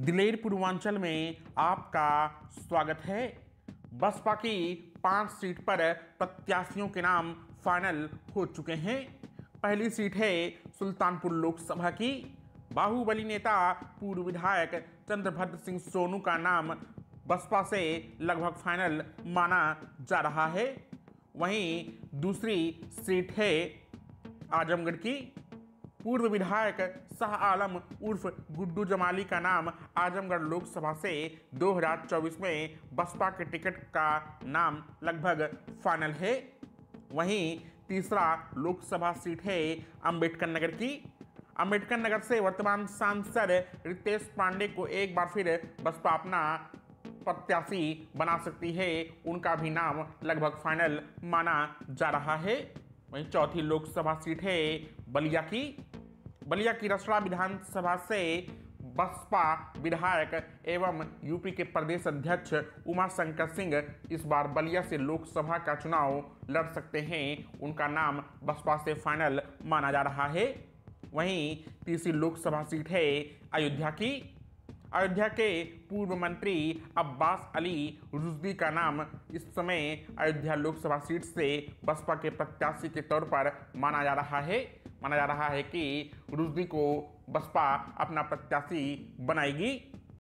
दिलेर पूर्वांचल में आपका स्वागत है बसपा की पांच सीट पर प्रत्याशियों के नाम फाइनल हो चुके हैं पहली सीट है सुल्तानपुर लोकसभा की बाहुबली नेता पूर्व विधायक चंद्रभद्र सिंह सोनू का नाम बसपा से लगभग फाइनल माना जा रहा है वहीं दूसरी सीट है आजमगढ़ की पूर्व विधायक शाह आलम उर्फ गुड्डू जमाली का नाम आजमगढ़ लोकसभा से 2024 में बसपा के टिकट का नाम लगभग फाइनल है वहीं तीसरा लोकसभा सीट है अंबेडकर नगर की अंबेडकर नगर से वर्तमान सांसद रितेश पांडे को एक बार फिर बसपा अपना प्रत्याशी बना सकती है उनका भी नाम लगभग फाइनल माना जा रहा है वहीं चौथी लोकसभा सीट है बलिया की बलिया की रसड़ा विधानसभा से बसपा विधायक एवं यूपी के प्रदेश अध्यक्ष उमा शंकर सिंह इस बार बलिया से लोकसभा का चुनाव लड़ सकते हैं उनका नाम बसपा से फाइनल माना जा रहा है वहीं तीसरी लोकसभा सीट है अयोध्या की अयोध्या के पूर्व मंत्री अब्बास अली रुजदी का नाम इस समय अयोध्या लोकसभा सीट से बसपा के प्रत्याशी के तौर पर माना जा रहा है माना जा रहा है कि रुजदी को बसपा अपना प्रत्याशी बनाएगी